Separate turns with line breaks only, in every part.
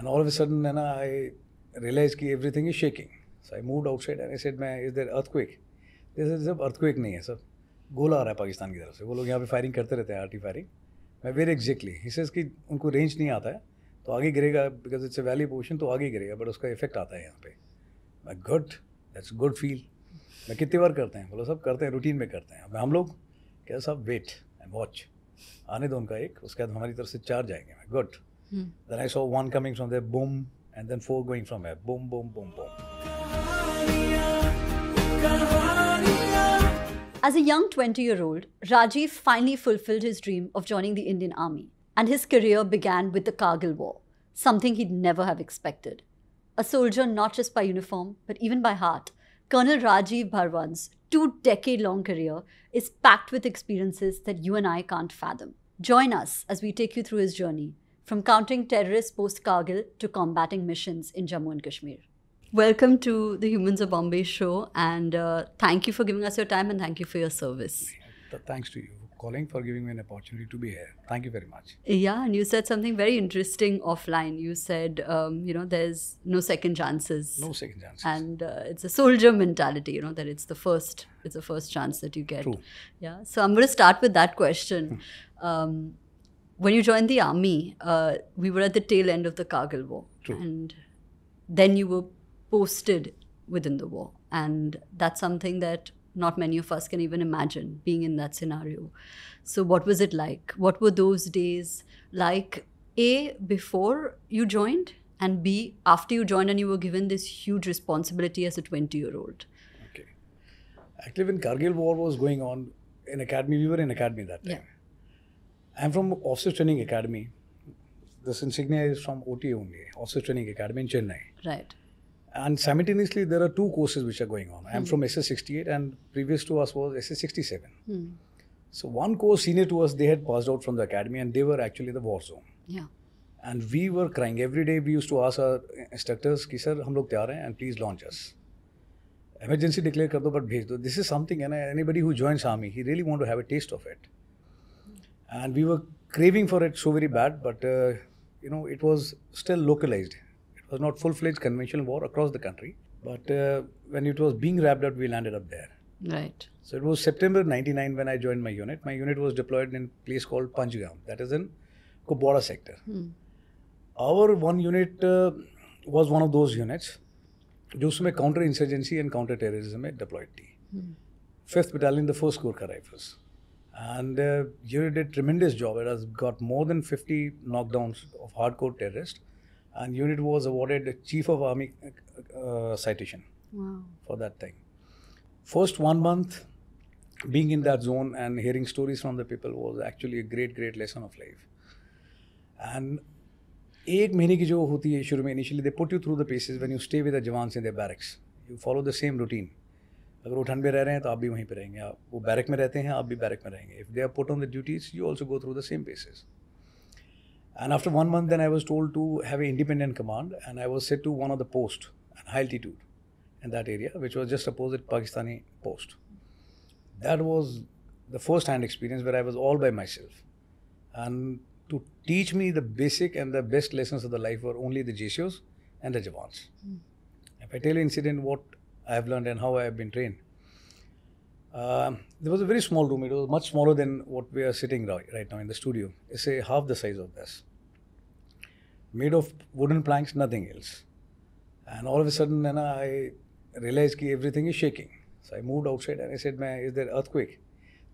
And all of a sudden, and I realized that everything is shaking. So I moved outside and I said, Man, is there earthquake? They said, सब earthquake नहीं है sir गोला आ रहा है पाकिस्तान की तरफ से वो लोग यहाँ पे फायरिंग करते रहते हैं आर्टी फायरिंग मैं वेरी एग्जैक्टली हिसेज की उनको रेंज नहीं आता है तो आगे गिरेगा because it's a valley position तो आगे गिरेगा बट उसका इफेक्ट आता है यहाँ पे मैं गुड दैट्स गुड फील मैं कितनी बार करते हैं बोलो सब करते हैं रूटीन में करते हैं अब हम लोग क्या सब वेट एंड वॉच आने दो उनका एक उसके बाद हमारी तरफ से चार जाएंगे मैं good Hmm. Then I saw one coming from there, boom, and then four going from here, boom, boom, boom, boom.
As a young 20 year old, Rajiv finally fulfilled his dream of joining the Indian Army, and his career began with the Kargil War, something he'd never have expected. A soldier not just by uniform, but even by heart, Colonel Rajiv Bharwan's two decade long career is packed with experiences that you and I can't fathom. Join us as we take you through his journey from countering terrorists post Kargil to combating missions in Jammu and Kashmir. Welcome to the Humans of Bombay show, and uh, thank you for giving us your time and thank you for your service.
Thanks to you, calling for giving me an opportunity to be here. Thank you very much.
Yeah, and you said something very interesting offline. You said, um, you know, there's no second chances. No second chances. And uh, it's a soldier mentality, you know, that it's the first, it's the first chance that you get. True. Yeah. So I'm going to start with that question. Hmm. um, when you joined the army, uh, we were at the tail end of the Kargil war, True. and then you were posted within the war, and that's something that not many of us can even imagine being in that scenario. So, what was it like? What were those days like? A before you joined, and B after you joined, and you were given this huge responsibility as a twenty-year-old. Okay.
Actually, when Kargil war was going on in academy, we were in academy that time. Yeah. I'm from Officer Training Academy. This insignia is from OTA only, Officer Training Academy in Chennai. Right. And simultaneously, there are two courses which are going on. I'm mm. from SS68, and previous to us was SS67. Mm. So, one course senior to us, they had passed out from the academy and they were actually the war zone. Yeah. And we were crying. Every day, we used to ask our instructors, Ki, sir, hum log hai, and please launch us. Emergency declare kar do, but bhej do. This is something, and anybody who joins army, he really want to have a taste of it and we were craving for it so very bad, but uh, you know it was still localized. It was not full-fledged conventional war across the country, but uh, when it was being wrapped up, we landed up there. Right. So it was September 99 when I joined my unit. My unit was deployed in a place called Panjgam, that is in Kubora sector. Hmm. Our one unit uh, was one of those units just उसमें counter insurgency and counter terrorism में deployed थी fifth battalion the force corps का rifles and uh, you did tremendous job. It has got more than 50 knockdowns of hardcore terrorists. And unit was awarded the Chief of Army uh, uh, citation wow. for that thing. First one month, being in that zone and hearing stories from the people was actually a great, great lesson of life. And एक महीने की जो होती है शुरू में initially they put you through the paces थर the you you sit with the jawans in there अगर वो में रह रहे हैं तो आप भी वहीं पर रहेंगे आप वो बैरक में रहते हैं आप भी बैरक में रहेंगे if they are put on the duties you also go through the same basis and after one month then I was told to have a independent command and I was set to one of the post and high altitude in that area which was just opposite Pakistani post that was the first hand experience where I was all by myself and to teach me the basic and the best lesson of the life और only the जेशियोज and the jawans if I tell incident what I have learned and how I have been trained. Um, there was a very small room. It was much smaller than what we are sitting right, right now in the studio. It's say uh, half the size of this. Made of wooden planks, nothing else. And all of a sudden, and I realized that everything is shaking. So I moved outside and I said, Man, is there earthquake?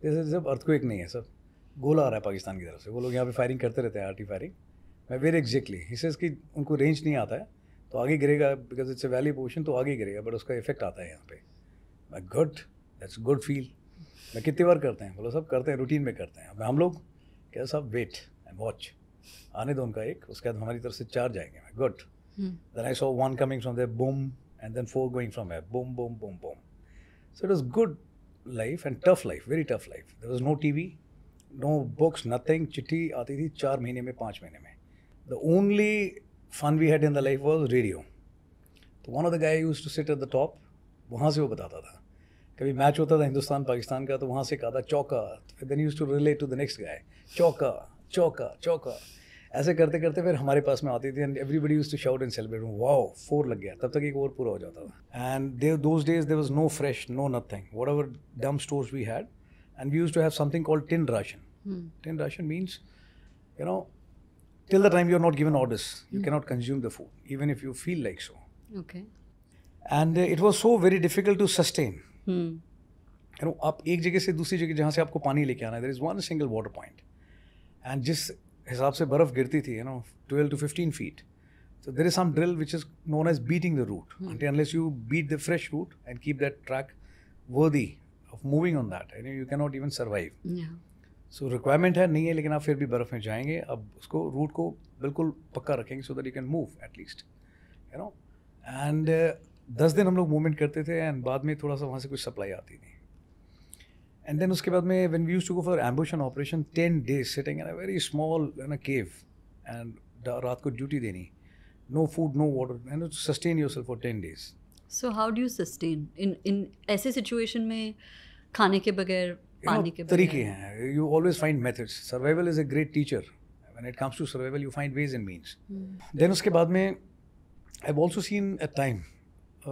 They said, Sir, earthquake नहीं है sir Gola आ रहा है पाकिस्तान की तरफ से firing लोग यहाँ पे फायरिंग करते रहते हैं आर्टी फायरिंग मैं वेरी एग्जैक्टली ही सेज तो आगे गिरेगा because it's a valley portion तो आगे गिरेगा बट उसका इफेक्ट आता है यहाँ पे मैं गुड दैट्स गुड फील मैं कितनी बार करते हैं बोलो सब करते हैं रूटीन में करते हैं अब हम लोग क्या सब वेट एंड वॉच आने दो उनका एक उसके बाद हमारी तरफ से चार जाएंगे मैं good then I saw one coming from there boom and then four going from है boom boom boom boom so it was good life and tough life very tough life there was no T V no books nothing चिट्ठी आती थी चार महीने में पाँच महीने में the only fun we had in the life was radio. तो one of the guy used to sit at the top वहाँ से वो बताता था कभी मैच होता था हिंदुस्तान पाकिस्तान का तो वहाँ से कहा था चौका then used to relate to the next guy चौका चौका चौका ऐसे करते करते फिर हमारे पास में आती थी and everybody used to shout and celebrate wow four लग गया तब तक एक ओवर पूरा हो जाता था and there those days there was no fresh no nothing whatever dump stores we had and we used to have something called tin ration tin ration means you know till the time you're not given orders you mm. cannot consume the food even if you feel like so okay and uh, it was so very difficult to sustain hmm. you know there is one single water point and just जहाँ से आपको पानी लेके you know 12 to 15 feet So there is some drill which is known as beating the root. Hmm. unless you beat the fresh root and keep that track worthy of moving on that, you, know, you cannot even survive. Yeah. So so, requirement है नहीं है लेकिन आप फिर भी बर्फ़ में जाएंगे अब उसको रूट को बिल्कुल पक्का रखेंगे so that you can move at least you know and दस दिन हम लोग मूवमेंट करते थे एंड बाद में थोड़ा सा वहाँ से कुछ सप्लाई आती थी एंड देन उसके बाद में when we used to go for ambush and operation ten days sitting in a very small in a cave and रात को ड्यूटी देनी no food no water and sustain yourself for ten days
so how do you sustain in in ऐसे situation में खाने के बगैर पानी के तरीके
हैं you always find methods survival is a great teacher when it comes to survival you find ways and means then उसके बाद में I have also seen a time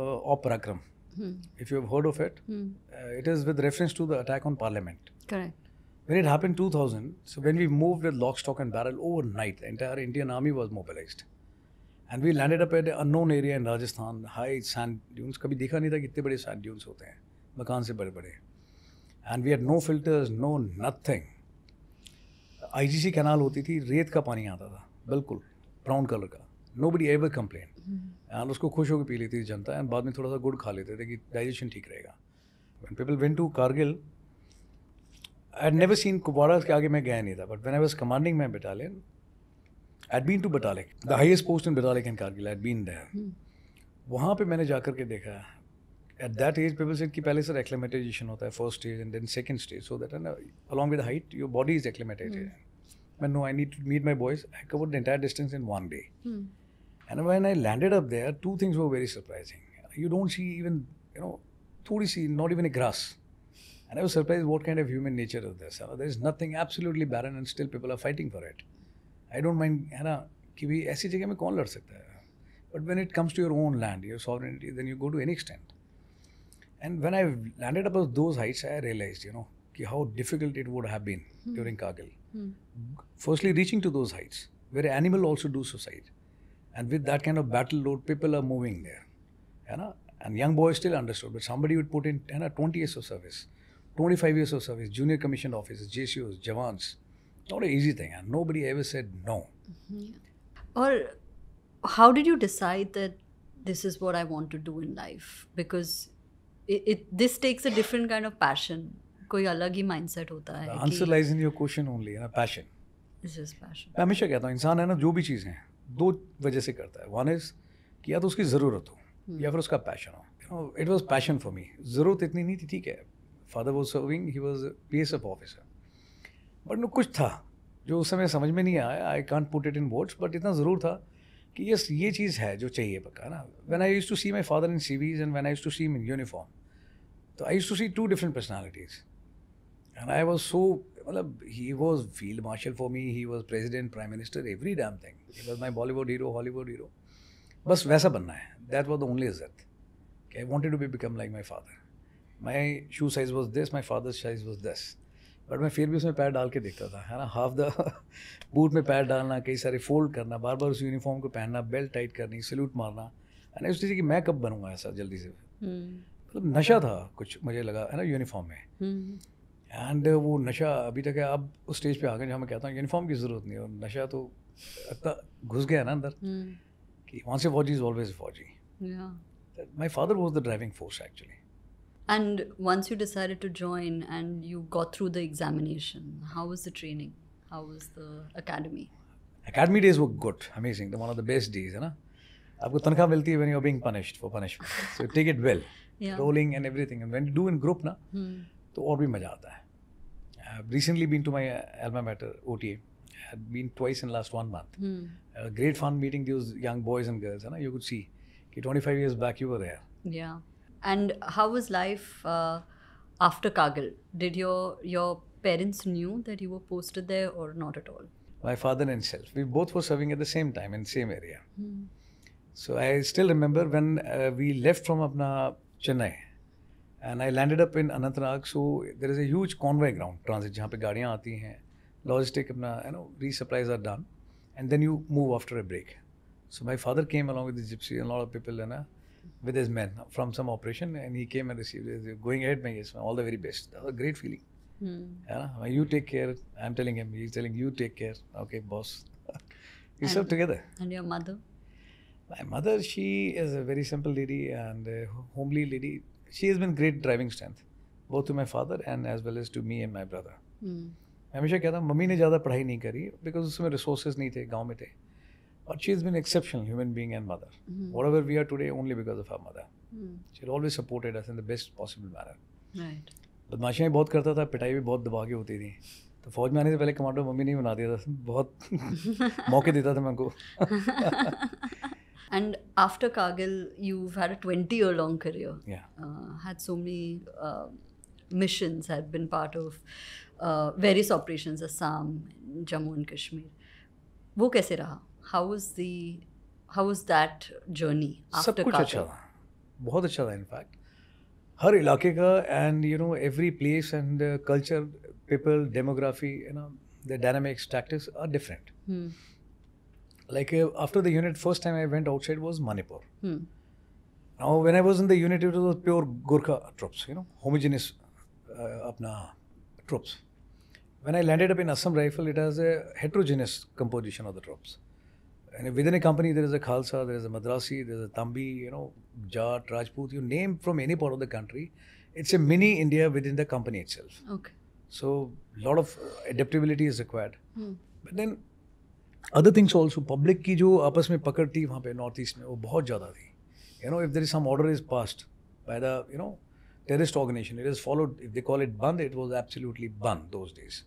of Parakram if you have heard of it hmm. uh, it is with reference to the attack on parliament correct when it happened 2000 so when we moved with lock stock and barrel overnight the entire indian army was mobilized And and we landed up at unknown area in Rajasthan high sand dunes कभी देखा नहीं था कि इतने बड़े sand dunes होते हैं मकान से बड़े बड़े and we had no filters no nothing IGC canal होती थी रेत का पानी आता था बिल्कुल ब्राउन कलर का nobody ever complain and उसको खुश होकर पी लेती थी जनता एंड बाद में थोड़ा सा गुड़ खा लेते थे कि डाइजेशन ठीक रहेगा when people went to Kargil I had never seen Kupwara के आगे मैं गया नहीं था but when I was commanding my battalion I been to Batalik the highest post in Batalik in Kargil I been there वहाँ पर मैंने जा कर के देखा at that age people said कि पहले सर एक्लेमेटाइजेशन होता है first stage and then second stage so that and along with height your body is acclimatize मैं no I need to meet my boys I cover the entire distance in one day
and
when I landed up there two things वो very surprising you don't see even you know थोड़ी सी not even a grass And I was what what of human nature nature is this. There is nothing absolutely barren and still people are fighting for it. I don't mind, है ना कि भाई ऐसी जगह में कौन लड़ सकता है but when it comes to your own land your sovereignty then you go to any extent And when I landed above those heights, I realized, you know, how difficult it would have been hmm. during Kargil. Hmm. Firstly, reaching to those heights where animal also do suicide, and with that kind of battle load, people are moving there, you know. And young boys still understood, but somebody would put in you know, 20 years of service, 25 years of service, junior commission officers, JCOs, Javans. Not an easy thing, and nobody ever said no. Mm-hmm. Or how
did you decide that this is what I want to do in life? Because it this takes a different kind of passion कोई अलग ही mindset होता है answer lies
in your question only ना passion
it's just passion मैं
हमेशा कहता हूँ इंसान है ना जो भी चीज़ें हैं दो वजह से करता है वन इज़ कि या तो उसकी ज़रूरत हो hmm. या फिर उसका पैशन हो it was passion for me ज़रूरत इतनी नहीं थी ठीक है father was serving he was B S F officer but कुछ था जो उस समय समझ में नहीं आया I can't put it in words but इतना ज़रूर था कि यस ये चीज़ है जो चाहिए पक्का ना when I used to see my father in civvies and when I to see in uniform तो I used to see two different personalities and I was so मतलब he was field marshal for me he was president prime minister every damn thing was my Bollywood hero Hollywood hero बस वैसा बनना है that was the only इज्जत कि I wanted to be become like my father my shoe size was this my father size was this but मैं फिर भी उसमें पैर डाल के देखता था है ना हाफ द बूट में पैर डालना कई सारे फोल्ड करना बार बार उस यूनिफॉर्म को पहनना बेल्ट टाइट करनी सल्यूट मारना है ना उस चीज़ की मैं कब बनूंगा ऐसा जल्दी से
हम्म।
मतलब नशा था कुछ मुझे लगा है ना यूनिफॉर्म में
एंड
हम्म। वो नशा अभी तक है अब उस स्टेज पे आ गए जहाँ मैं कहता हूँ यूनिफॉर्म की ज़रूरत नहीं और नशा तो इतना घुस गया ना अंदर हम्म। कि वहाँ से फौजी इज़ ऑलवेज फौजी my father was the driving force actually
And once you decided to join and you got through the examination, how was the training? How was the academy?
Academy days were good, amazing. they one of the best days, right? आपको तनख्वाह मिलती है when you are being punished for punishment so take it well rolling and everything and when you do in group ना तो और भी मज़ा आता है recently been to my alma mater OTA had been twice in last one month.
Hmm.
great fun meeting those young boys and girls. Right? You could see, okay, 25 years back you were there.
Yeah. And how was life uh, after Kargil? Did your your parents knew that you were posted there or not at all?
My father and self, we both were serving at the same time in same area. Hmm. So I still remember when uh, we left from Abna Chennai, and I landed up in Anantanag. So there is a huge convoy ground transit जहाँ पे गाड़ियाँ आती हैं, logistic अपना you know resupplies are done, and then you move after a break. So my father came along with the gypsy and a lot of people and with his men from some operation, and he came and received. Said, Going ahead, my yes, all the very best. That was a great feeling. Hmm. Yeah, you take care. I'm telling him. He's telling you take care. Okay, boss. we serve together. And your mother? My mother, she is a very simple lady and a homely lady. She has been great driving strength, both to my father and as well as to me and my brother. Hmm. मैं हमेशा कहता हूँ mummy ने ज़्यादा पढ़ाई नहीं करी because उसमें रिसोर्सेज नहीं थे गांव में थे but she's been exceptional human being and mother. mm Whatever we are today, only because of her mother. Mm. Mm-hmm. She always supported us in the best possible manner. Right. बदमाशियाँ बहुत करता था पिटाई भी बहुत दबा के होती थी तो फौज में आने से पहले कमांडो मम्मी नहीं बना दिया था बहुत मौके देता था मैं उनको
And after Kargil, you've had a 20 year long career. Yeah. Uh, had so many uh, missions, had been part of uh, various operations, Assam, Jammu and Kashmir. वो कैसे रहा how was the how was that
journey after सब कुछ अच्छा था बहुत अच्छा था इनफैक्ट Every इलाके and and you know every place and culture people demography you know the dynamics tactics are like uh, after the unit first time i went outside was manipur hmm. now when i was in the unit it was pure gurkha troops you know homogeneous uh, troops when i landed up in assam rifle it has a heterogeneous composition of the troops and within a company there is a Khalsa, there is a Madrasi, there is a Tambi, you know, Jat, Rajput, you name from any part of the country. It's a mini India within the company itself. Okay. So a lot of adaptability is required. Hmm. But then other things also public की जो आपस में पकड़ थी वहाँ पे north east में वो बहुत ज़्यादा थी you know if there is some order is passed by the you know terrorist organisation it is followed if they call it bandh it was absolutely bandh those days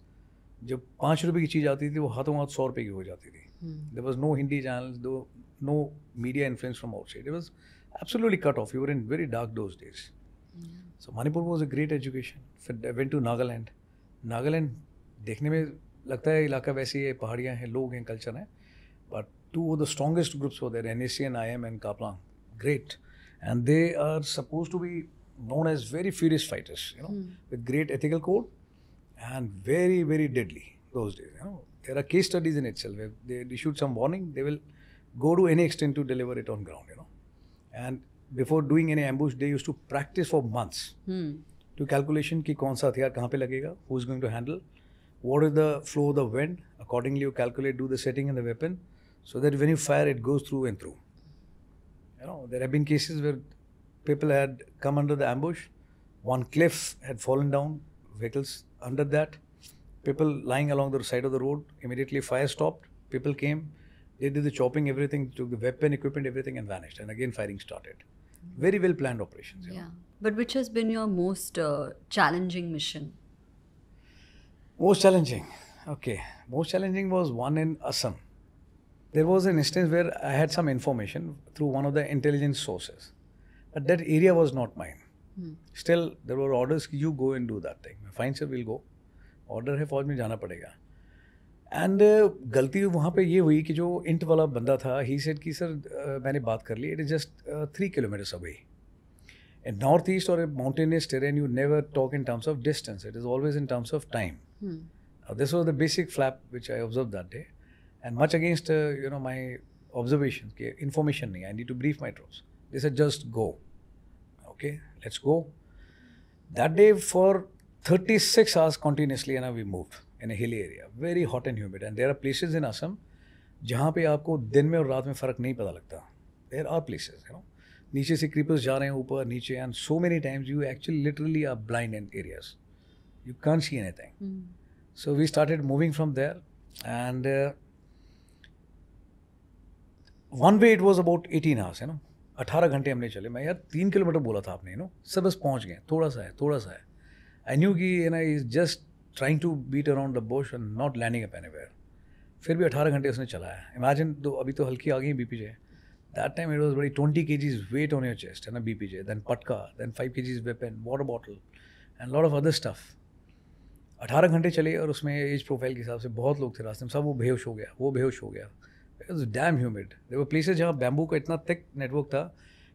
जब पाँच रुपये की चीज़ आती थी वो हाथों हाथ सौ रुपये की हो जाती थी there was no Hindi channel though no media influence from outside was absolutely cut off you're in very dark those days so Manipur was a great education फिर वेंट टू नागालैंड नागालैंड देखने में लगता है इलाका वैसे ही है पहाड़ियाँ हैं लोग हैं कल्चर हैं but two of the strongest groups हो there N N I M and Khaplang great and they are suppose to be known as very furious fighters you know with great ethical code and very very deadly those days you know there are case studies in itself. If they issued some warning, they will go to any extent to deliver it on ground, you know. And before doing any ambush, they used to practice for months hmm. to calculation ki kaun sa hथियार कहाँ पे who's going to handle, what is the flow of the wind. Accordingly, you calculate, do the setting and the weapon, so that when you fire, it goes through and through. You know, there have been cases where people had come under the ambush, one cliff had fallen down, vehicles under that, people lying along the side of the road. Immediately, fire stopped. People came. They did the chopping, everything, took the weapon, equipment, everything, and vanished. And again, firing started. Very well planned operations.
Yeah. Know. But which has been your most uh, challenging mission?
Most challenging. Okay. Most challenging was one in Assam. There was an instance where I had some information through one of the intelligence sources. But that area was not mine. Hmm. Still, there were orders, you go and do that thing. Fine, sir, we'll go. Order है फौज में जाना पड़ेगा and uh, गलती वहाँ पे ये हुई कि जो इंट वाला बंदा था ही सेड कि सर मैंने बात कर ली it is just three kilometres away and north east और a mountainous terrain you never talk in terms of distance it is always in terms of time this was the basic flap which I observe that day and much against you know my observation के information नहीं I need to brief my troops this is just go okay let's go that day for thirty six hours continuously we we move in hill area very hot and humid and there are places in Assam जहाँ पे आपको दिन में और रात में फ़र्क नहीं पता लगता there are places you know नीचे से क्रीपर्स जा रहे हैं ऊपर नीचे and so many times you actually literally are blind in areas you can see anything so we started moving from there and one way it was about eighteen hours है ना अठारह घंटे हमने चले मैं यार तीन किलोमीटर बोला था आपने यू नो सब बस पहुँच गए थोड़ा सा है थोड़ा सा है I की कि you is just trying to beat around the bush and not landing landing up where फिर भी अठारह घंटे उसने चलाया इमेजिन तो अभी तो हल्की आ गई B P J that time it was बड़ी twenty K Gs weight on your chest है ना बी पी जे देन पटका then five K Gs weapon water bottle and lot of other stuff अठारह घंटे चले और उसमें एज प्रोफाइल के हिसाब से बहुत लोग थे रास्ते में सब वो बेहोश हो गया वो बेहोश हो गया it damn humid there places जहाँ बैम्बू का इतना थिक नेटवर्क था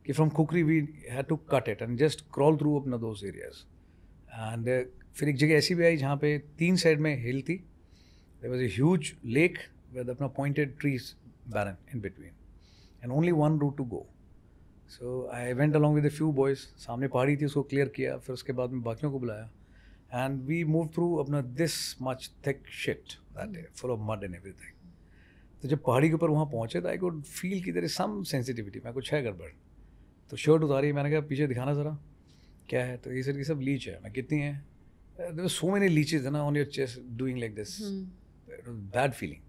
कि from kukri we had to cut it and just crawl through अपना दोज एरियाज़ एंड uh, फिर एक जगह ऐसी भी आई जहाँ पे तीन साइड में हिल थी there was a huge lake with अपना pointed trees barren in between and only one route to go so I went along with few boys सामने पहाड़ी थी उसको क्लियर किया फिर उसके बाद में बाकियों को बुलाया एंड वी मूव थ्रू अपना this much thick shit that full of mud and everything तो जब पहाड़ी के ऊपर वहाँ पहुँचे तो आई गोड फील की देर इज सम सेंसिटिविटी मैं कुछ है गड़बड़ तो शर्ट उतारी मैंने कहा पीछे दिखाना ज़रा क्या है तो ये सर की सब लीच है मैं कितनी है there so many leeches is ना on your chest doing like this bad feeling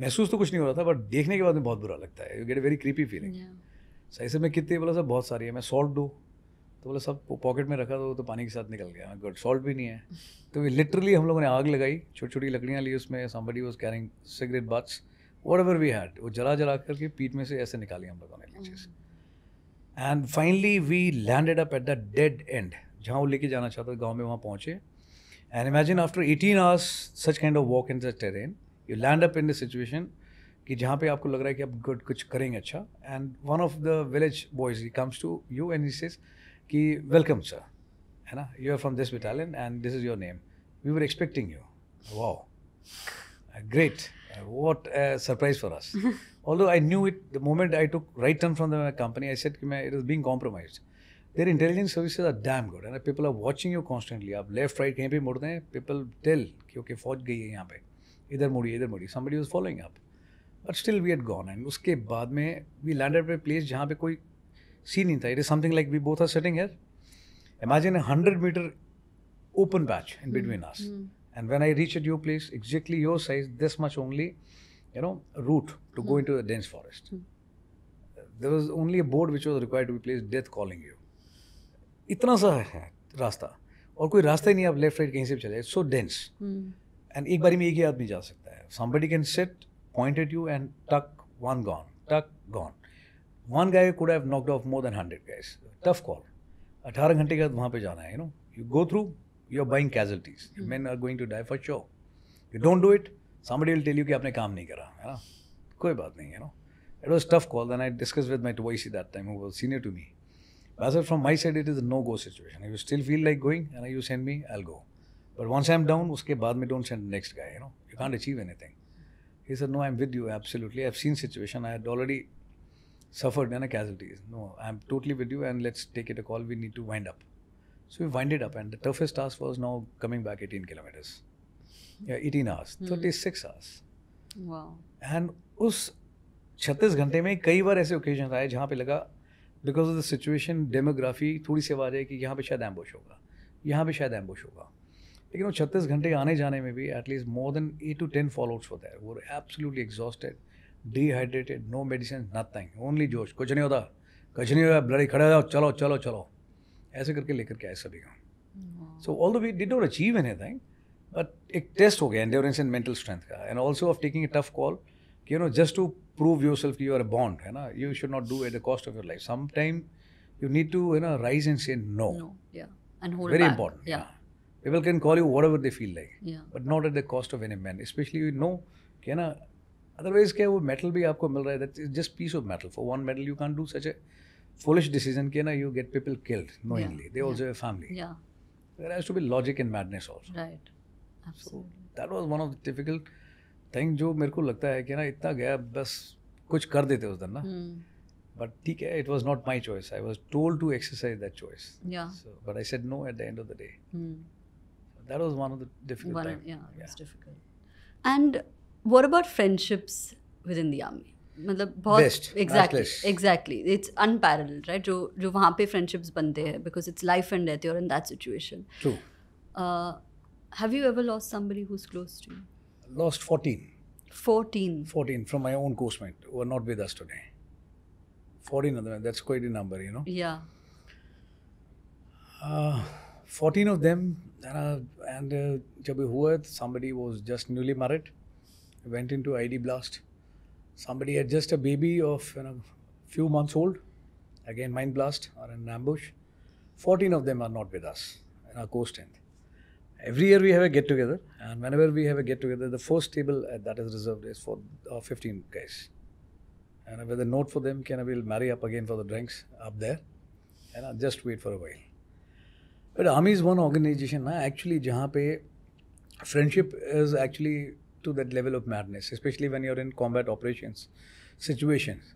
महसूस तो कुछ नहीं हो रहा था बट देखने के बाद में बहुत बुरा लगता है you get a very creepy feeling सही से मैं कितनी बोला सर बहुत सारी है मैं सॉल्ट दूँ तो बोला सब पॉकेट में रखा तो तो पानी के साथ निकल गया गुड सॉल्ट भी नहीं है तो लिटरली हम लोगों ने आग लगाई छोटी छोटी लकड़ियाँ ली उसमें somebody was carrying cigarette butts whatever we had वो जला जला करके पीठ में से ऐसे निकाली हम लोगों ने leeches oh. And finally we landed up at the dead end जहाँ वो लेके जाना चाहता था गाँव में वहाँ पहुँचे and imagine after eighteen hours such kind of walk in the terrain you land up in the situation कि जहाँ पे आपको लग रहा है कि आप गुड कुछ करेंगे अच्छा and one of the village boys he comes to you and says कि वेलकम सर है ना you are from this battalion and this is your name we were expecting you wow great what a surprise for us. Although I knew it the moment I took right turn from the company, I said it is being compromised. Their intelligence services are damn good and people are watching you constantly. आप left right कहीं पे मुड़ते हैं people tell कि okay फौज गई है यहाँ पे इधर मुड़ी इधर मुड़ी somebody was following up but still we had gone and उसके बाद में वी लैंडेड पे प्लेस जहाँ पे कोई सी नहीं था it is something like we both are setting here imagine hundred metre open patch in between us And when I reach at your place, exactly your size, this much only, you know, route to go hmm. into a dense forest. Hmm. There was only a board which was required to be placed, death calling you. इतना सा है रास्ता और कोई रास्ता ही नहीं आप left right कहीं से भी चले सो डेंस
एंड
एक बारी में एक ही आदमी जा somebody can sit, point at you, and tuck one gone, tuck gone. One guy could have knocked off more than 100 guys. Tough call. 18 घंटे के बाद वहाँ पे जाना है you know you you're buying casualties. Hmm. Men are going to die for sure. You don't do it, somebody will tell you that you have not done your job. No, बात नहीं It was a tough call, call I discussed with my twice that time, who was senior to me. Me But as from my side, it is a no-go situation. If you still feel like going, and you send me, I'll go. But once I'm down, uske baad mein don't send the next guy. You know, you can't achieve anything. He said, No, I'm with you absolutely. I've seen situation. I had already suffered in a casualties. No, I'm totally with you, and let's take it a call. We need to wind up. So we winded up, and the toughest task was now coming back 18 kilometers. Yeah, 18 hours, hmm. 36 hours. Wow. उस छत्तीस घंटे में कई बार ऐसे occasion आए जहाँ पे लगा because of the situation demography थोड़ी सी आवाज़ आई कि यहाँ पे शायद एम्बोश होगा यहाँ पे शायद एम्बोश होगा लेकिन वो छत्तीस घंटे आने जाने में भी at least more than eight to ten followers outs होता है वो absolutely exhausted dehydrated no medicine nothing only जोश कुछ नहीं होता कुछ नहीं होता ब्लड खड़े हो जाओ चलो चलो चलो ऐसे करके लेकर के आए सभी so although we did not achieve anything but एक टेस्ट हो गया एंडोरेंस एंड मेंटल स्ट्रेंथ का and also of taking a tough call कि you know just to prove yourself you are a bond है ना you should not do at the cost of your life sometime you need to you know rise and say no
very
important can call you you whatever they feel like yeah. but not at the cost of man specially you know कि है ना otherwise क्या वो metal भी आपको मिल रहा है that is just piece of metal for one metal you can do such a foolish decision can you get people killed knowingly. Yeah. They also yeah. have family. Yeah. There has to be logic in madness also.
Right. Absolutely. So
that was one of the difficult thing jo mere ko lagta hai ki na itna जो मेरे को लगता है कि ना इतना गया बस कुछ कर देते उस दिन ना बट ठीक है it was not my choice I was told to exercise that choice but I said no at that was one of the difficult one, time. yeah, yeah. it's difficult and
what about friendships within the army मतलब बहुत exactly exactly it's unparalleled right जो जो वहाँ पे friendships बनते हैं because it's life and death you're in that situation have you ever lost somebody who is close to you
lost 14 14 14 from my own coursemate who are not with us today 14 of them that's quite a number you know
yeah
uh, 14 of them and, uh, and uh, somebody was just newly married went into id blast Somebody had just a baby of you know, few months old, again mind blast or an ambush. 14 of them are not with us in our coast strength. Every year we have a get together, and whenever we have a get together, the first table uh, that is reserved is for uh, 15 guys. And with a note for them, can I will marry up again for the drinks up there, and I'll just wait for a while. But army is one organization, actually, jahan pe friendship is actually to that level of madness, especially when you're in combat operations situations.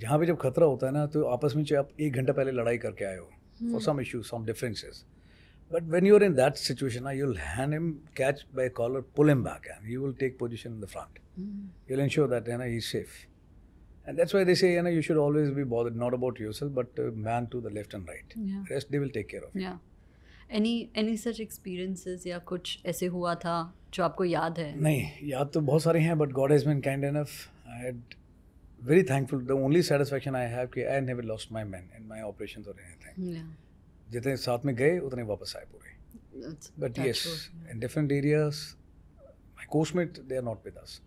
जहाँ पे जब खतरा होता है ना तो आपस में चाहे आप एक घंटा पहले लड़ाई करके आए
हो for some
issue some differences but when you're in that situation you will hand him catch by collar pull him back and you will take position in the front
safe.
Ensure that है ना he safe And that's why they say, you know, you should always be bothered not about yourself, but uh, man to the left and right. Yeah. Rest they will take care of.
Yeah. Any any such experiences या कुछ ऐसे हुआ था जो आपको याद है नहीं
याद तो बहुत सारे हैं but God is mean kind enough I had very thankful the only satisfaction I have कि I never lost my man and my operation और
एनीथिंग
जितने साथ में गए उतने वापस आए
पूरे but yes
in different areas my coursemate they are not with us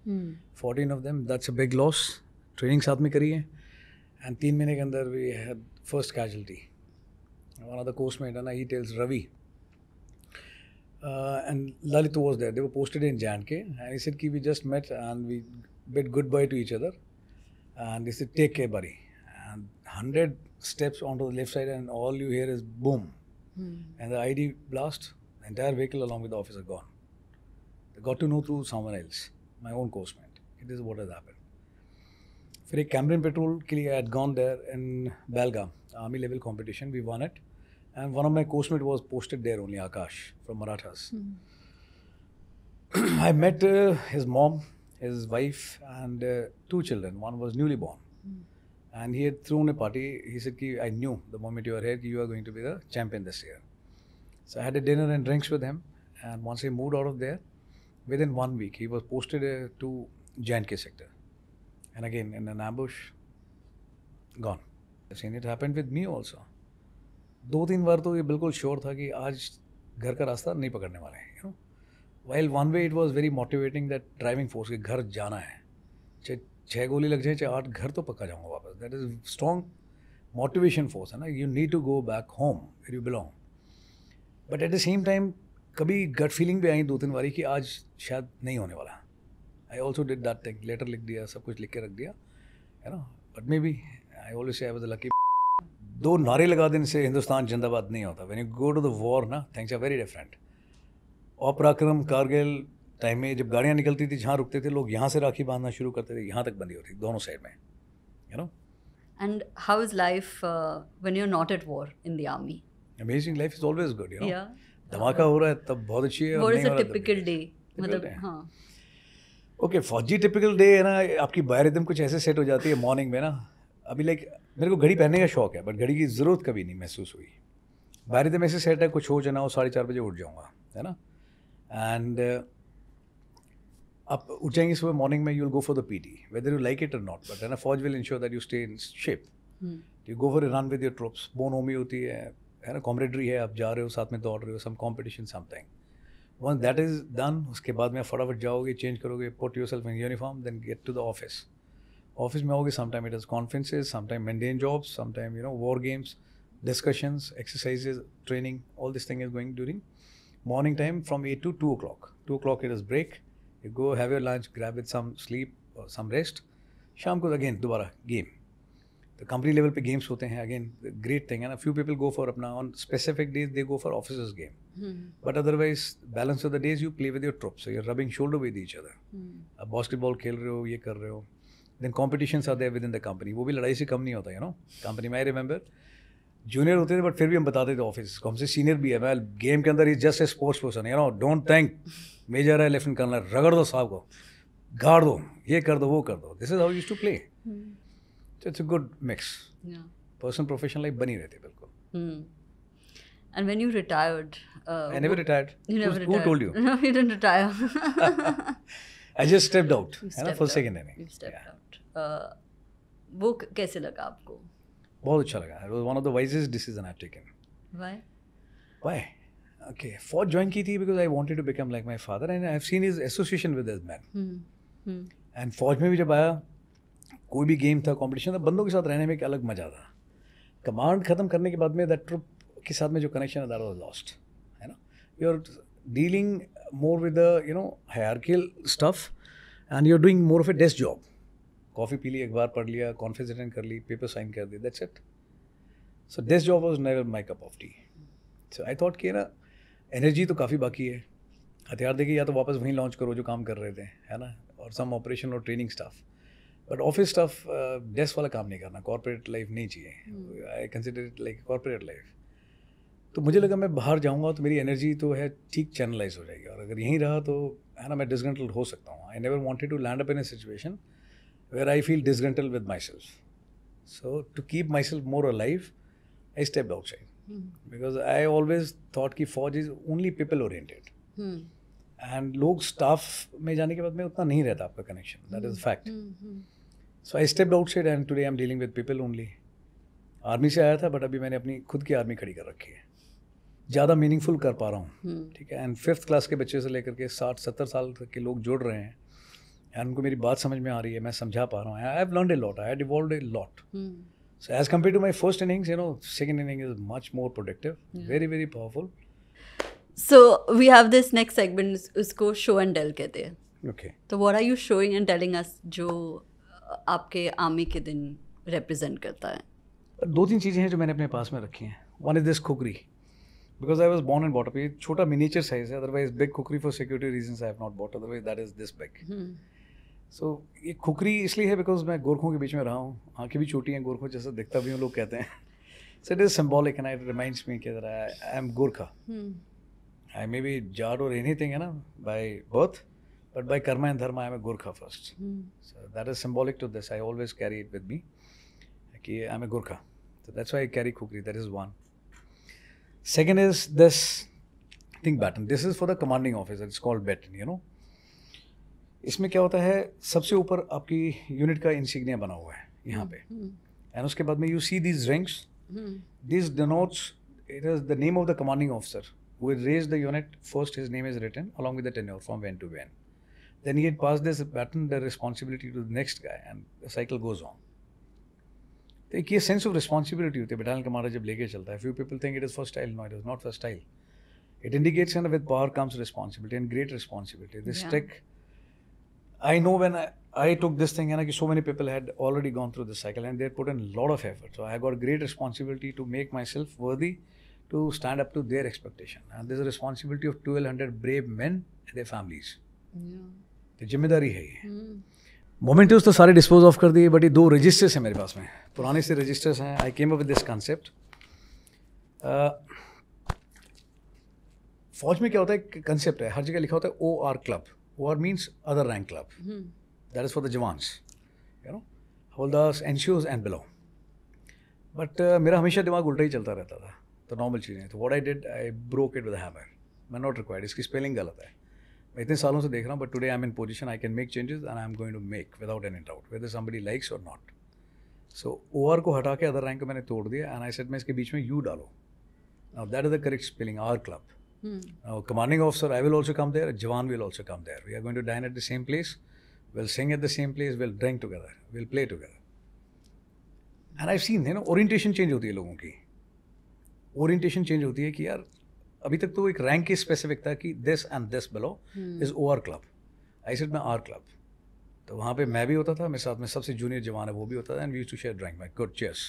14 of them that's a big loss training साथ में करी है एंड तीन महीने के अंदर we had first casualty one of the coursemate, and he tells Ravi. Uh, and Lalit was there. They were posted in Janke, and he said, "Ki we just met and we bid goodbye to each other." And he said, "Take care, buddy." And hundred steps onto the left side, and all you hear is boom, hmm. and the ID blast. The entire vehicle along with the officer gone. They got to know through someone else, my own coursemate. It is what has happened. For a Cameron Patrol, I had gone there in in army level competition. We won it. And one of my coursemate was posted there only, Akash, from Marathas. Mm. I met uh, his mom, his wife, and uh, two children. One was newly born. Mm. And he had thrown a party. He said, Ki, I knew the moment you were here, you are going to be the champion this year. So I had a dinner and drinks with him. And once he moved out of there, within one week, he was posted uh, to JNK sector. And again, in an ambush, gone. I've seen it happen with me also. दो तीन बार तो ये बिल्कुल sure था कि आज घर का रास्ता नहीं पकड़ने वाले हैं you know while one way it was very motivating that driving force के घर जाना है चाहे छः गोली लग जाए चाहे आठ घर तो पक्का जाऊँगा वापस that is strong motivation force है ना you need to go back home where you belong but at the same time कभी गट फीलिंग भी आई दो तीन बारी कि आज शायद नहीं होने वाला I also did that thing letter लिख दिया सब कुछ लिख के रख दिया है ना but maybe I always I was lucky दो नारे लगा देने से हिंदुस्तान जिंदाबाद नहीं होता when you go to the war ना थिंग्स आर वेरी डिफरेंट और पराक्रम कारगिल टाइम में जब गाड़ियाँ निकलती थी जहाँ रुकते थे लोग यहाँ से राखी बांधना शुरू करते थे यहाँ तक बंदी होती थी दोनों साइड में you know
and how is life when you are not at war in the army
amazing life is always good you know धमाका हो रहा है तब बहुत अच्छी है what is a typical day मतलब हां ओके फौजी टिपिकल डे है ना आपकी बायरिदम कुछ ऐसे सेट हो जाती है मॉर्निंग में ना अभी लाइक मेरे को घड़ी पहनने का शौक है बट घड़ी की ज़रूरत कभी नहीं महसूस हुई बारिद तो में से सेट है कुछ हो जाना हो साढ़े चार बजे उठ जाऊँगा है ना एंड आप उठ जाएंगे सुबह मॉर्निंग में you will go for the P T whether you like it or not but है ना फौज will ensure that you stay in shape you go for run with your troops बोन होमी होती है है ना कॉम्रेडरी है आप जा रहे हो साथ में दौड़ रहे हो some competition something once that is done उसके बाद में फटाफट जाओगे चेंज करोगे put yourself in uniform then get to the office office में होगी sometime it is conferences sometime maintain jobs sometime you know war games discussions exercises training all this thing is going during time from eight to two o'clock two o'clock it is break you go have your lunch it with some sleep some rest शाम को again दोबारा game तो company level पे games होते हैं again great thing है ना few people go for अपना on specific days they go for office game but otherwise balance of the days you play with your troops you're rubbing shoulder with each
other
अब basketball खेल रहे हो ये कर रहे हो देन कॉम्पिटिशन आते हैं विद इन द कंपनी वो भी लड़ाई से कम नहीं होता यू नो कंपनी में आई रिमेंबर जूनियर होते थे बट फिर भी हम बताते थे ऑफिस को हमसे सीनियर भी है मैं गेम के अंदर is just a sports person you know don't thank major है लेफ्टिनेंट कर्नल रगड़ दो साहब को गाड़ दो ये कर दो वो कर दो this is how use to play it's a good mix person professional life बनी रहती है बिल्कुल
हम्म। And when you retired, uh, I never retired. You never who, retired. Who told you? No, you didn't retire.
I just stepped out. You stepped for a second, I
You stepped yeah. out. वो कैसे लगा आपको
बहुत अच्छा लगा it was one of the wisest decision I taken why why okay for join की थी because I wanted to become like my father and I have seen his association with this
man
and फौज में भी जब आया कोई भी game था कॉम्पिटिशन था बंदों के साथ रहने में एक अलग मज़ा था कमांड ख़त्म करने के बाद में दैट ट्रिप के साथ में जो कनेक्शन है दैट वाज लॉस्ट है ना you are dealing more with you know hierarchical stuff and you are doing more of a desk job coffee पी ली अखबार पढ़ लिया कॉन्फ्रेंस अटेंड कर ली पेपर साइन कर दी that's it so this job was never my cup of tea so I thought कि ना एनर्जी तो काफ़ी बाकी है हथियार देखिए या तो वापस वहीं लॉन्च करो जो काम कर रहे थे है ना और सम ऑपरेशन और training staff but office staff desk वाला काम नहीं करना कॉरपोरेट लाइफ नहीं चाहिए I consider it like corporate life तो मुझे लगा मैं बाहर जाऊंगा तो मेरी एनर्जी तो है ठीक चैनलाइज हो जाएगी और अगर यहीं रहा तो है ना मैं डिसगंटल हो सकता हूँ I never wanted to land up in a situation where I where I feel disgruntled with myself. So to keep myself more alive, I step outside mm. because I always thought कि फौज is only people oriented and लोग staff में जाने के बाद मैं उतना नहीं रहता आपका connection that is fact so I step outside and today I am dealing with people only army से आया था बट अभी मैंने अपनी खुद की आर्मी खड़ी कर रखी है ज़्यादा मीनिंगफुल कर पा रहा हूँ hmm. ठीक है एंड फिफ्थ क्लास के बच्चे से लेकर के साठ सत्तर साल तक के लोग जुड़ रहे हैं यार उनको मेरी बात समझ में आ रही है मैं समझा पा रहा हूँ I have learn a lot I had a lot so as compare to my first innings you know second inning is much more productive very very powerful
so we have this next segment उसको show and tell कहते हैं okay तो what are you showing and telling us जो uh, आपके army के दिन represent करता है
दो तीन चीज़ें हैं जो मैंने अपने पास में रखी हैं one is this khukri because I was born and brought up ये छोटा मिनीचर साइज है otherwise big khukri for security reason I have not bought otherwise that is this big so so, ये खुकरी इसलिए है बिकॉज मैं गोरखों के बीच में रहा हूँ आँखें भी छोटी हैं गोरखों जैसा दिखता भी हूँ लोग कहते हैं so it is symbolic and I reminds me कि I am Gorkha I may be Jat और एनी थिंग है ना by birth but by karma and dharma I am a Gorkha first so that is symbolic to this I always carry it with me कि I am a Gorkha So that's why carry khukri that is one second is this think baton this is for the commanding officer it's called baton you know इसमें क्या होता है सबसे ऊपर आपकी unit का insignia बना हुआ है यहाँ पे एंड हम्म। उसके बाद में you see this rings this denotes it is the name of the commanding officer who raise the unit first his name is written along with the tenure from when to when then you pass this baton the responsibility to the next guy and cycle goes on तो एक ये sense of responsibility होती है battalion commander जब लेके चलता है few people think it is first style no it is not first style it indicates and with power comes responsibility and great responsibility this take I know when I, I took this thing and like so many people had already gone through this cycle and they put in a lot of effort. So I got great responsibility to make myself worthy to stand up to their expectation. And there's a responsibility of 1200 brave men and their families. तो जिम्मेदारी है ये mementos तो सारे dispose of कर दिए but ये दो रजिस्टर्स हैं मेरे पास में पुराने से रजिस्टर्स हैं I came up with this concept फौज में क्या होता है कंसेप्ट है हर जगह लिखा होता है O R club Or means other rank club. Mm-hmm. is for the Jawans, you know, holders and shoes and below. But uh, my mind always went wrong. It was normal. Chine. So what I did, I broke it with a hammer. I'm not required. Its spelling is wrong. I've been watching for so but today I'm in position, I can make changes and I'm going to make without any doubt, whether somebody likes or not. So OR ko hata ke other rank ko maine tod diya and I said, main iske beech mein U dalo. Now that is the correct spelling, R club. Hmm. Our commanding officer, I will also come there. Jawan will also come there. We are going to dine at the same place. We'll sing at the same place. We'll drink together. We'll play together. And I've seen, you know, orientation change होती है लोगों की Orientation change होती है कि यार अभी तक तो एक rank की specific था कि this and this below hmm. is R club. I said मैं आर club. तो वहाँ पे मैं भी होता था मेरे साथ में सबसे जूनियर जवान है वो भी होता था and we to share drawing my good chairs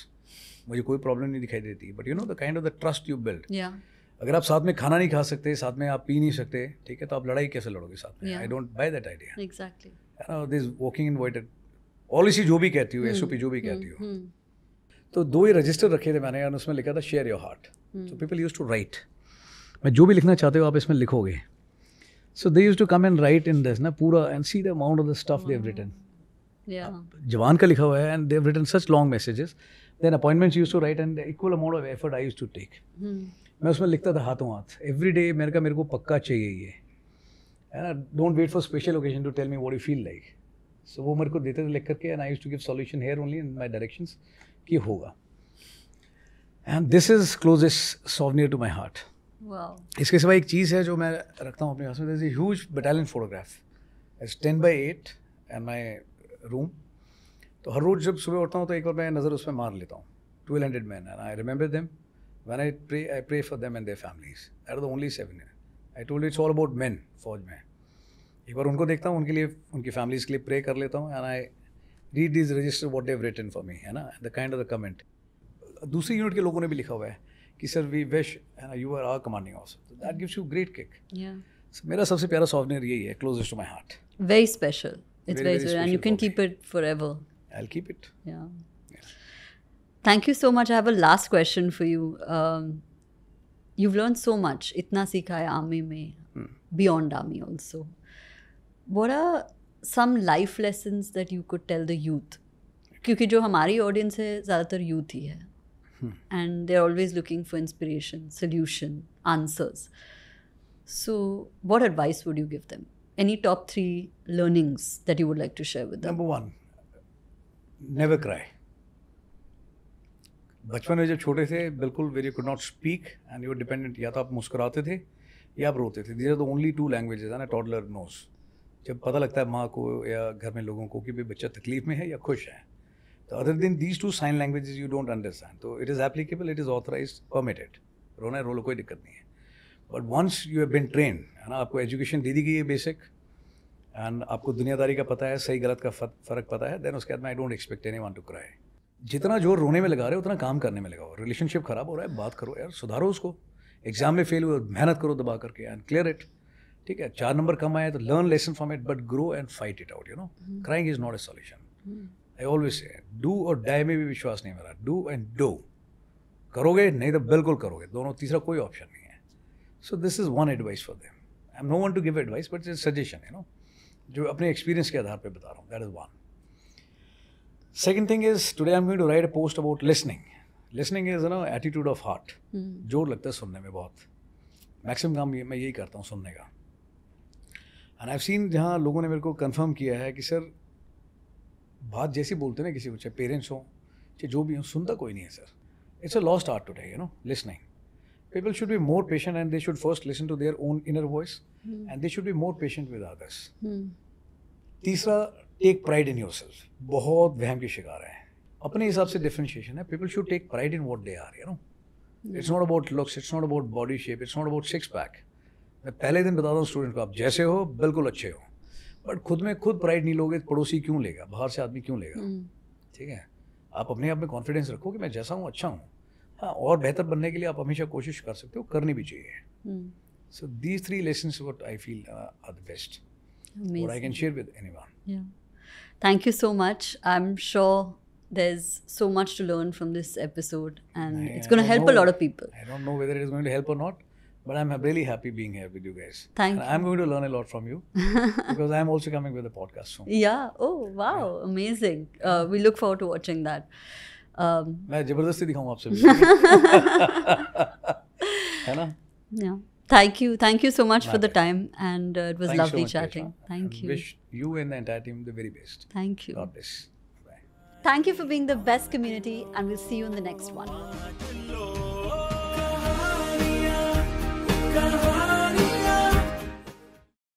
मुझे कोई प्रॉब्लम नहीं दिखाई देती but you know the kind of the trust you build अगर आप साथ में खाना नहीं खा सकते साथ में आप पी नहीं सकते ठीक है तो आप लड़ाई कैसे लड़ोगे साथ में I don't buy that
idea
this walking in waited policy जो भी कहती हो एस hmm. जो भी hmm. कहती
हो hmm.
तो दो ही रजिस्टर रखे थे मैंने और उसमें लिखा था share your heart so people use to write मैं जो भी लिखना चाहते हो आप इसमें लिखोगे so they use to come and write in this ना पूरा and see the amount of the stuff they've written जवान का लिखा हुआ है and they've written such long messages then appointments use to write and equal amount of effort I use to take मैं उसमें लिखता था हाथों हाथ एवरी डे मेरे का मेरे को पक्का चाहिए ये है ना don't wait for special occasion to tell me what you feel like so वो मेरे को देते थे लिख करके and I use to give solution here only in my direction कि होगा and this is closest souvenir to my heart इसके सिवा एक चीज़ है जो मैं रखता हूँ अपने हाथ में huge battalion photograph is ten by eight and my room तो हर रोज़ जब सुबह उठता हूँ तो एक बार मैं नज़र उसमें मार लेता हूँ twelve hundred man I remember them when I pray, I pray for them and their families. That are the only seven. I told you it's all about men, फौज में एक बार उनको देखता हूँ उनके लिए उनकी फैमिलीज के लिए प्रे कर लेता हूँ and I read these register what they've written for me है ना the kind of the comment दूसरी यूनिट के लोगों ने भी लिखा हुआ है कि sir we wish and you are our commanding officer that gives you great kick मेरा सबसे प्यारा सॉफ्टवेयर यही है closest to my heart
very special it's very and you can keep it forever I will keep it Thank you so much. I have a last question for you. Um, you've learned so much. Itna sikha hai army mein, hmm. beyond army also. What are some life lessons that you could tell the youth? Because our audience is mostly youth, youth ही है and they are always looking for inspiration solution answers so what advice would any top three learnings that you would
like to share with them? Number one, never cry. बचपन में जब छोटे थे बिल्कुल where you could not speak and you dependent या तो आप मुस्कुराते थे या आप रोते थे these are the only two languages ना टॉडलर नोस जब पता लगता है माँ को या घर में लोगों को कि भाई बच्चा तकलीफ में है या खुश है तो other than these two sign languages you don't understand तो it is applicable it is authorise permitted रोना रोलो कोई दिक्कत नहीं है but once you have been train है ना आपको एजुकेशन दे दी गई है बेसिक एंड आपको दुनियादारी का पता है सही गलत का फ़र्क पता है देन उसके बाद में I don't expect anyone to cry जितना जोर रोने में लगा रहे हो उतना काम करने में लगाओ रिलेशनशिप खराब हो रहा है बात करो यार सुधारो उसको एग्जाम में फेल हुए मेहनत करो दबा करके एंड क्लियर इट ठीक है चार नंबर कम आए तो learn lesson from it but grow and fight it out you know crying is not a solution I always say do और डाई में भी विश्वास नहीं मेरा डू एंड डो करोगे नहीं तो बिल्कुल करोगे दोनों तीसरा कोई ऑप्शन नहीं है so this is one advice for them I am no one to give advice but is suggestion you know जो अपने एक्सपीरियंस के आधार पर बता रहा हूँ that is one second thing is today I am to write post about listening listening is no attitude of heart जोर लगता है सुनने में बहुत मैक्सिमम काम मैं यही करता हूँ सुनने का एंड आई सीन जहाँ लोगों ने मेरे को कन्फर्म किया है कि सर बात जैसी बोलते हैं ना किसी को चाहे पेरेंट्स हों चाहे जो भी हों सुनता कोई नहीं है sir it's a lost art today you know listening people should be more patient and they should first listen to their own inner voice and they should be more patient with others तीसरा take pride in yourself बहुत वहम के शिकार हैं अपने हिसाब से differentiation है people should take pride in what they are you
know it's
not about looks it's not about body shape it's not about six pack मैं पहले दिन बताता हूँ स्टूडेंट को आप जैसे हो बिल्कुल अच्छे हो बट खुद में खुद प्राइड नहीं लोगे पड़ोसी क्यों लेगा बाहर से आदमी क्यों लेगा हम्म। ठीक है आप अपने आप में कॉन्फिडेंस रखो कि मैं जैसा हूँ अच्छा हूँ हाँ और बेहतर बनने के लिए आप हमेशा कोशिश कर सकते हो करनी भी चाहिए so these three lesson what I feel are the best I can share with anyone
Thank you so much. I'm sure there's so much to learn from this episode and I, it's going to help know. a lot of people.
I don't know whether it is going to help or not, but I'm really happy being here with you guys. Thank and you. I'm going to learn a lot from you because I'm also coming with a podcast soon. Yeah.
Oh, wow. Yeah. Amazing. Uh, we look forward to watching that. Um, मैं Thank you. Thank you so much My for the time. And uh, it was Thanks lovely so chatting. Thank and you. Wish
you and the entire team the very best. Thank you. God bless.
Bye. Thank you for being the best community, and we'll see you in the next one.